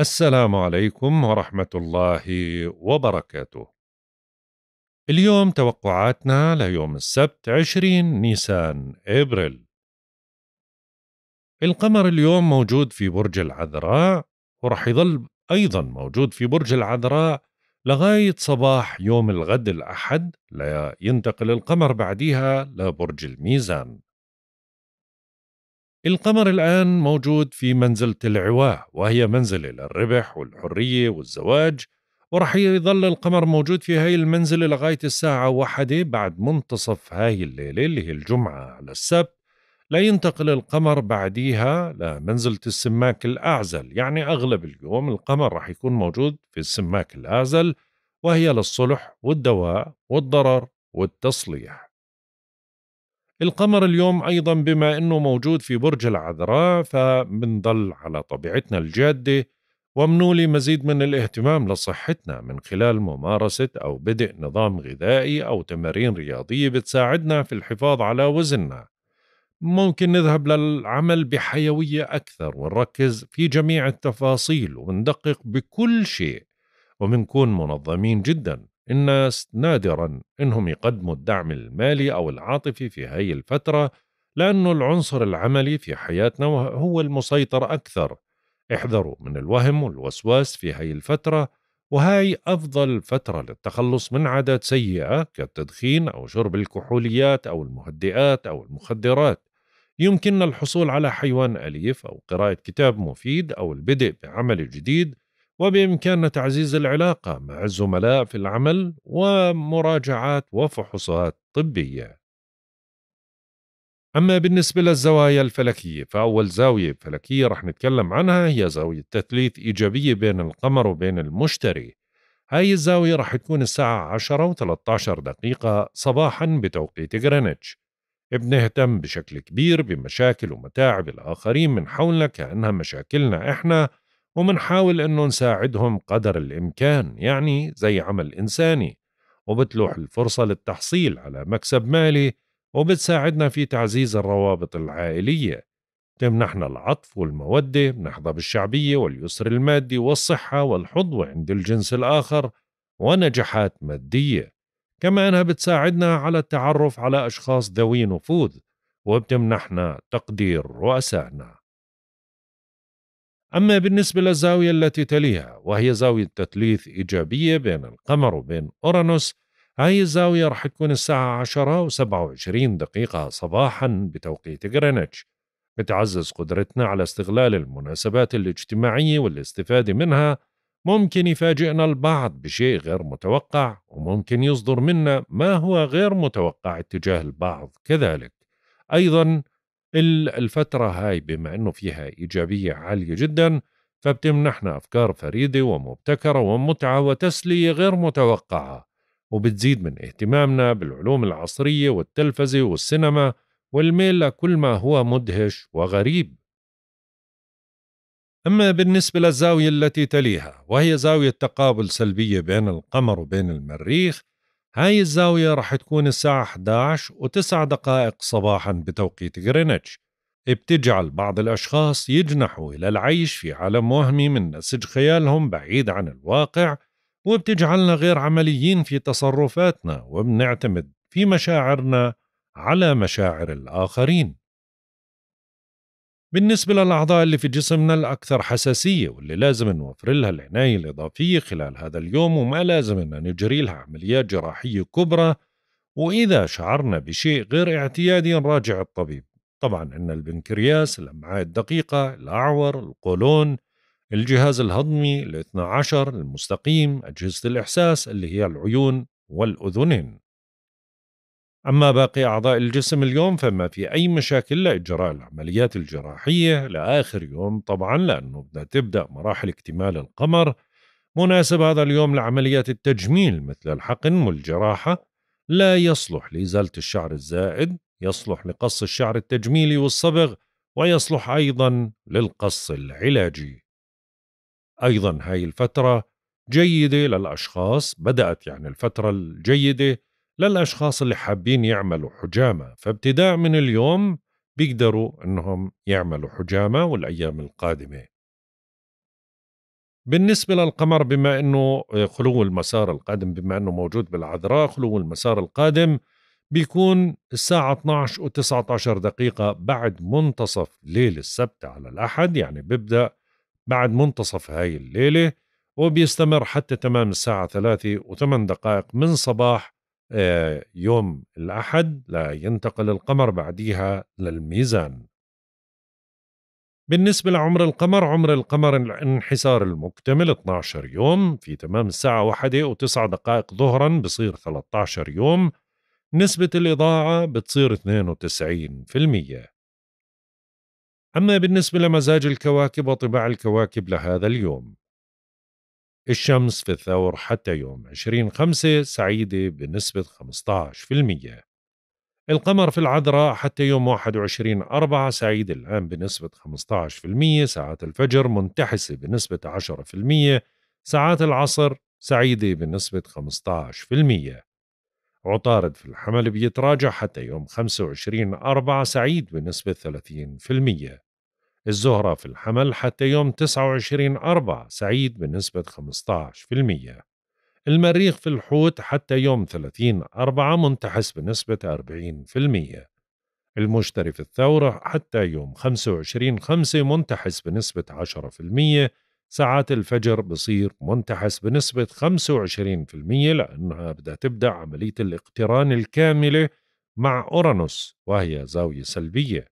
السلام عليكم ورحمة الله وبركاته. اليوم توقعاتنا ليوم السبت 20 نيسان ابريل. القمر اليوم موجود في برج العذراء ورح يظل أيضا موجود في برج العذراء لغاية صباح يوم الغد الأحد لينتقل القمر بعديها لبرج الميزان القمر الآن موجود في منزلة العواء وهي منزلة للربح والحرية والزواج ورح يظل القمر موجود في هاي المنزلة لغاية الساعة واحدة بعد منتصف هاي الليلة اللي هي الجمعة على السبت لا ينتقل القمر بعديها لمنزلة السماك الأعزل يعني أغلب اليوم القمر رح يكون موجود في السماك الأعزل وهي للصلح والدواء والضرر والتصليح القمر اليوم أيضا بما أنه موجود في برج العذراء فبنضل على طبيعتنا الجادة ومنولي مزيد من الاهتمام لصحتنا من خلال ممارسة أو بدء نظام غذائي أو تمارين رياضية بتساعدنا في الحفاظ على وزننا ممكن نذهب للعمل بحيوية أكثر ونركز في جميع التفاصيل وندقق بكل شيء ومنكون منظمين جدا الناس نادرا انهم يقدموا الدعم المالي او العاطفي في هاي الفتره لانه العنصر العملي في حياتنا هو المسيطر اكثر احذروا من الوهم والوسواس في هاي الفتره وهاي افضل فتره للتخلص من عادات سيئه كالتدخين او شرب الكحوليات او المهدئات او المخدرات يمكننا الحصول على حيوان اليف او قراءه كتاب مفيد او البدء بعمل جديد وبإمكاننا تعزيز العلاقة مع الزملاء في العمل ومراجعات وفحوصات طبية. أما بالنسبة للزوايا الفلكية فأول زاوية فلكية رح نتكلم عنها هي زاوية تثليث إيجابية بين القمر وبين المشتري هاي الزاوية رح تكون الساعة 10 و13 دقيقة صباحا بتوقيت غرينتش بنهتم بشكل كبير بمشاكل ومتاعب الآخرين من حولنا كأنها مشاكلنا إحنا ومنحاول أنه نساعدهم قدر الإمكان يعني زي عمل إنساني وبتلوح الفرصة للتحصيل على مكسب مالي وبتساعدنا في تعزيز الروابط العائلية تمنحنا العطف والمودة بنحظى بالشعبية واليسر المادي والصحة والحظوة عند الجنس الآخر ونجاحات مادية كما أنها بتساعدنا على التعرف على أشخاص ذوي نفوذ وبتمنحنا تقدير رؤسائنا أما بالنسبة للزاوية التي تليها وهي زاوية تثليث إيجابية بين القمر وبين أورانوس هاي الزاوية رح تكون الساعة 10 و27 دقيقة صباحا بتوقيت غرينتش بتعزز قدرتنا على استغلال المناسبات الاجتماعية والاستفادة منها ممكن يفاجئنا البعض بشيء غير متوقع وممكن يصدر منا ما هو غير متوقع اتجاه البعض كذلك أيضا الفترة هاي بما أنه فيها إيجابية عالية جدا فبتمنحنا أفكار فريدة ومبتكرة ومتعة وتسلية غير متوقعة وبتزيد من اهتمامنا بالعلوم العصرية والتلفزة والسينما والميل لكل ما هو مدهش وغريب أما بالنسبة للزاوية التي تليها وهي زاوية تقابل سلبية بين القمر وبين المريخ هاي الزاوية رح تكون الساعة 11 و9 دقائق صباحا بتوقيت غرينتش بتجعل بعض الأشخاص يجنحوا إلى العيش في عالم وهمي من نسج خيالهم بعيد عن الواقع وبتجعلنا غير عمليين في تصرفاتنا وبنعتمد في مشاعرنا على مشاعر الآخرين بالنسبة للأعضاء اللي في جسمنا الأكثر حساسية واللي لازم نوفر لها العناية الإضافية خلال هذا اليوم وما لازم أن نجري لها عمليات جراحية كبرى وإذا شعرنا بشيء غير اعتيادي نراجع الطبيب طبعا عندنا البنكرياس الأمعاء الدقيقة الأعور القولون الجهاز الهضمي الاثنى عشر المستقيم أجهزة الإحساس اللي هي العيون والأذنين أما باقي أعضاء الجسم اليوم فما في أي مشاكل لإجراء العمليات الجراحية لآخر يوم طبعا لأنه بدها تبدأ مراحل اكتمال القمر مناسب هذا اليوم لعمليات التجميل مثل الحقن والجراحة لا يصلح لإزالة الشعر الزائد يصلح لقص الشعر التجميلي والصبغ ويصلح أيضا للقص العلاجي أيضا هاي الفترة جيدة للأشخاص بدأت يعني الفترة الجيدة للأشخاص اللي حابين يعملوا حجامة فابتداء من اليوم بيقدروا أنهم يعملوا حجامة والأيام القادمة بالنسبة للقمر بما أنه آه، خلو المسار القادم بما أنه موجود بالعذراء خلو المسار القادم بيكون الساعة 12 و 19 دقيقة بعد منتصف ليل السبت على الأحد يعني ببدأ بعد منتصف هاي الليلة وبيستمر حتى تمام الساعة 3 و 8 دقائق من صباح آه، يوم الأحد لينتقل القمر بعديها للميزان بالنسبة لعمر القمر عمر القمر الانحسار المكتمل 12 يوم في تمام الساعة واحدة 9 دقائق ظهرا بصير 13 يوم نسبة الإضاعة بتصير 92% أما بالنسبة لمزاج الكواكب وطباع الكواكب لهذا اليوم الشمس في الثور حتى يوم 20 خمسة سعيدة بنسبة 15% القمر في العذراء حتى يوم 21 أربعة سعيد الآن بنسبة 15% ساعات الفجر منتحسة بنسبة 10% ساعات العصر سعيدة بنسبة 15% عطارد في الحمل بيتراجع حتى يوم 25 أربعة سعيد بنسبة 30% الزهرة في الحمل حتى يوم 29 أربعة سعيد بنسبة 15% المريخ في الحوت حتى يوم 30 أربعة منتحس بنسبة 40% المشتري في الثورة حتى يوم 25 خمسة منتحس بنسبة 10% ساعات الفجر بصير منتحس بنسبة 25% لأنها بدها تبدأ عملية الاقتران الكاملة مع أورانوس وهي زاوية سلبية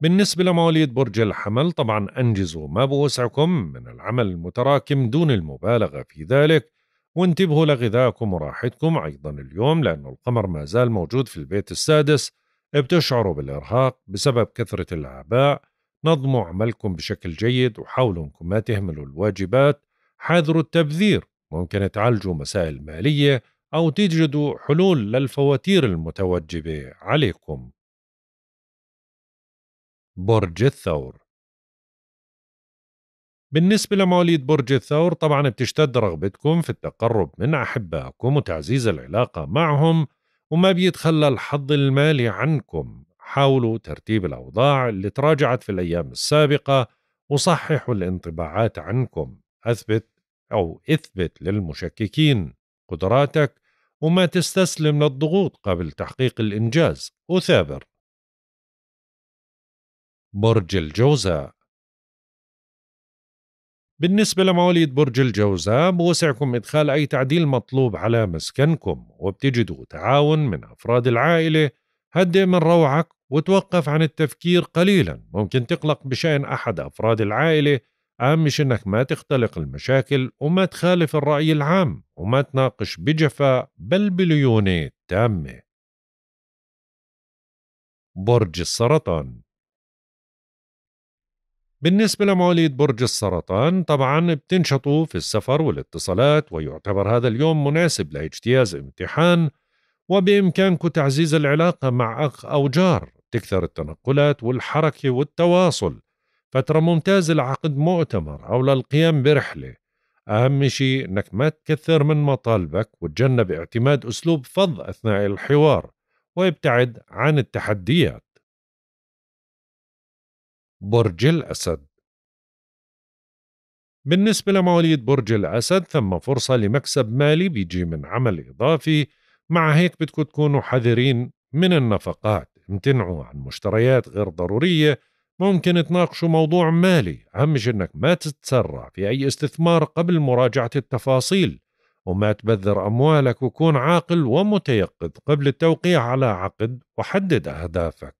بالنسبة لمواليد برج الحمل طبعا أنجزوا ما بوسعكم من العمل المتراكم دون المبالغة في ذلك وانتبهوا لغذائكم وراحتكم أيضا اليوم لأن القمر ما زال موجود في البيت السادس بتشعروا بالإرهاق بسبب كثرة الأعباء نظموا عملكم بشكل جيد وحاولوا أنكم ما تهملوا الواجبات حاذروا التبذير ممكن تعالجوا مسائل مالية أو تجدوا حلول للفواتير المتوجبة عليكم برج الثور بالنسبة لمواليد برج الثور طبعا بتشتد رغبتكم في التقرب من أحبائكم وتعزيز العلاقة معهم وما بيتخلى الحظ المالي عنكم حاولوا ترتيب الأوضاع اللي تراجعت في الأيام السابقة وصححوا الانطباعات عنكم أثبت أو اثبت للمشككين قدراتك وما تستسلم للضغوط قبل تحقيق الإنجاز وثابر برج الجوزاء بالنسبة لمواليد برج الجوزاء بوسعكم إدخال أي تعديل مطلوب على مسكنكم وبتجدوا تعاون من أفراد العائلة هدئ من روعك وتوقف عن التفكير قليلا ممكن تقلق بشأن أحد أفراد العائلة أهم مش إنك ما تختلق المشاكل وما تخالف الرأي العام وما تناقش بجفاء بل بليونة تامة برج السرطان بالنسبة لمواليد برج السرطان طبعا بتنشطوا في السفر والاتصالات ويعتبر هذا اليوم مناسب لاجتياز امتحان وبإمكانكم تعزيز العلاقة مع أخ أو جار تكثر التنقلات والحركة والتواصل فترة ممتازة لعقد مؤتمر أو للقيام برحلة أهم شيء أنك ما تكثر من مطالبك وتجنب اعتماد أسلوب فظ أثناء الحوار وابتعد عن التحديات برج الأسد بالنسبة لمواليد برج الأسد ثم فرصة لمكسب مالي بيجي من عمل إضافي مع هيك بدكم تكونوا حذرين من النفقات امتنعوا عن مشتريات غير ضرورية ممكن تناقشوا موضوع مالي أهم شيء أنك ما تتسرع في أي استثمار قبل مراجعة التفاصيل وما تبذر أموالك وكون عاقل ومتيقظ قبل التوقيع على عقد وحدد أهدافك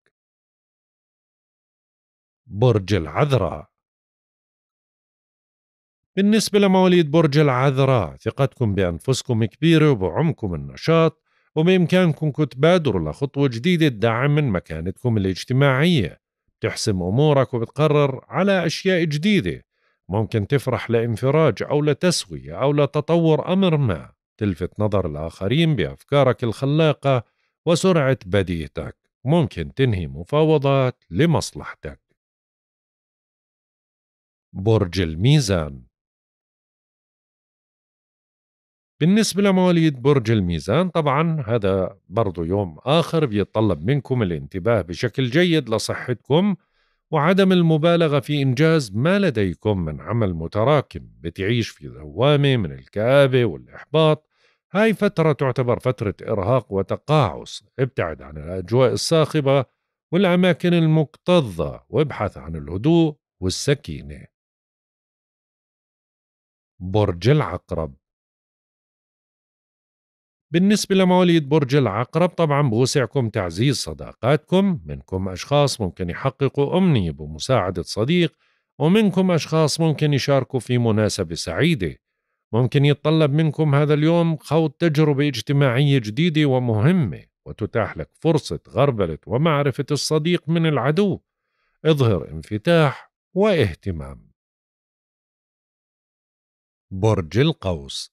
برج العذراء بالنسبة لمواليد برج العذراء ثقتكم بأنفسكم كبيرة وبعمكم النشاط وبإمكانكم تبادروا لخطوة جديدة تدعم من مكانتكم الاجتماعية بتحسم أمورك وبتقرر على أشياء جديدة ممكن تفرح لانفراج أو لتسوية أو لتطور أمر ما تلفت نظر الآخرين بأفكارك الخلاقة وسرعة بديهتك ممكن تنهي مفاوضات لمصلحتك برج الميزان بالنسبة لمواليد برج الميزان طبعا هذا برضو يوم آخر بيتطلب منكم الانتباه بشكل جيد لصحتكم وعدم المبالغة في إنجاز ما لديكم من عمل متراكم بتعيش في دوامة من الكآبة والإحباط هاي فترة تعتبر فترة إرهاق وتقاعس ابتعد عن الأجواء الصاخبة والأماكن المكتظة وابحث عن الهدوء والسكينة برج العقرب بالنسبة لمواليد برج العقرب طبعا بوسعكم تعزيز صداقاتكم منكم أشخاص ممكن يحققوا أمنية بمساعدة صديق ومنكم أشخاص ممكن يشاركوا في مناسبة سعيدة ممكن يتطلب منكم هذا اليوم خوض تجربة اجتماعية جديدة ومهمة وتتاح لك فرصة غربلة ومعرفة الصديق من العدو اظهر انفتاح واهتمام برج القوس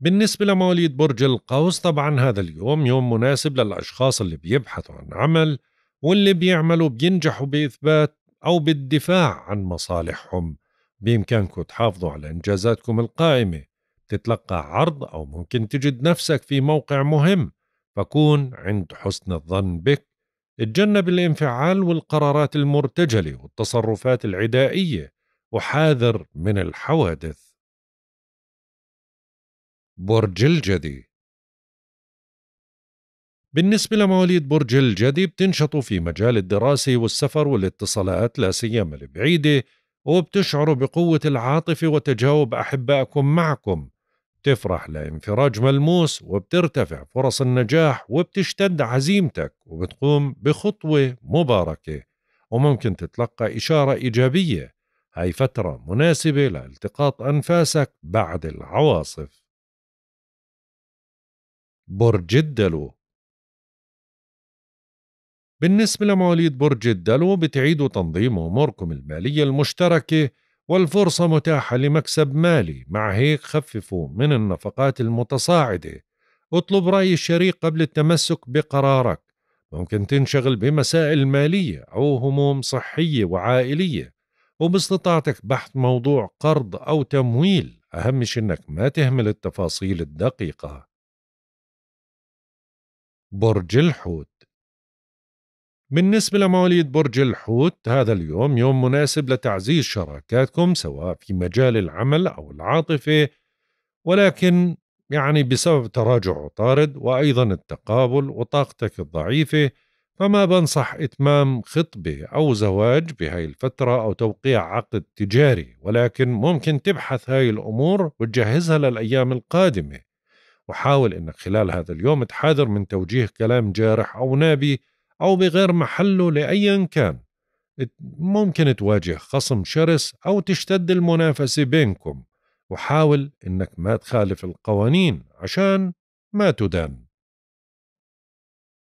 بالنسبة لمواليد برج القوس طبعا هذا اليوم يوم مناسب للأشخاص اللي بيبحثوا عن عمل واللي بيعملوا بينجحوا بإثبات أو بالدفاع عن مصالحهم بإمكانكم تحافظوا على إنجازاتكم القائمة تتلقى عرض أو ممكن تجد نفسك في موقع مهم فكون عند حسن الظن بك اتجنب الانفعال والقرارات المرتجلة والتصرفات العدائية أحاذر من الحوادث برج الجدي بالنسبة لمواليد برج الجدي بتنشطوا في مجال الدراسة والسفر والاتصالات لا سيما البعيدة وبتشعروا بقوة العاطفة وتجاوب أحبائكم معكم بتفرح لانفراج ملموس وبترتفع فرص النجاح وبتشتد عزيمتك وبتقوم بخطوة مباركة وممكن تتلقى إشارة إيجابية هاي فترة مناسبة لالتقاط أنفاسك بعد العواصف برج الدلو بالنسبة لمواليد برج الدلو بتعيدوا تنظيم أموركم المالية المشتركة والفرصة متاحة لمكسب مالي مع هيك خففوا من النفقات المتصاعدة اطلب رأي الشريك قبل التمسك بقرارك ممكن تنشغل بمسائل مالية أو هموم صحية وعائلية وباستطاعتك بحث موضوع قرض أو تمويل أهم شيء إنك ما تهمل التفاصيل الدقيقة برج الحوت بالنسبة لمواليد برج الحوت هذا اليوم يوم مناسب لتعزيز شراكاتكم سواء في مجال العمل أو العاطفة ولكن يعني بسبب تراجع عطارد وأيضا التقابل وطاقتك الضعيفة فما بنصح إتمام خطبة أو زواج بهاي الفترة أو توقيع عقد تجاري ولكن ممكن تبحث هاي الأمور وتجهزها للأيام القادمة وحاول إنك خلال هذا اليوم تحاذر من توجيه كلام جارح أو نابي أو بغير محله لأي كان ممكن تواجه خصم شرس أو تشتد المنافسة بينكم وحاول إنك ما تخالف القوانين عشان ما تدان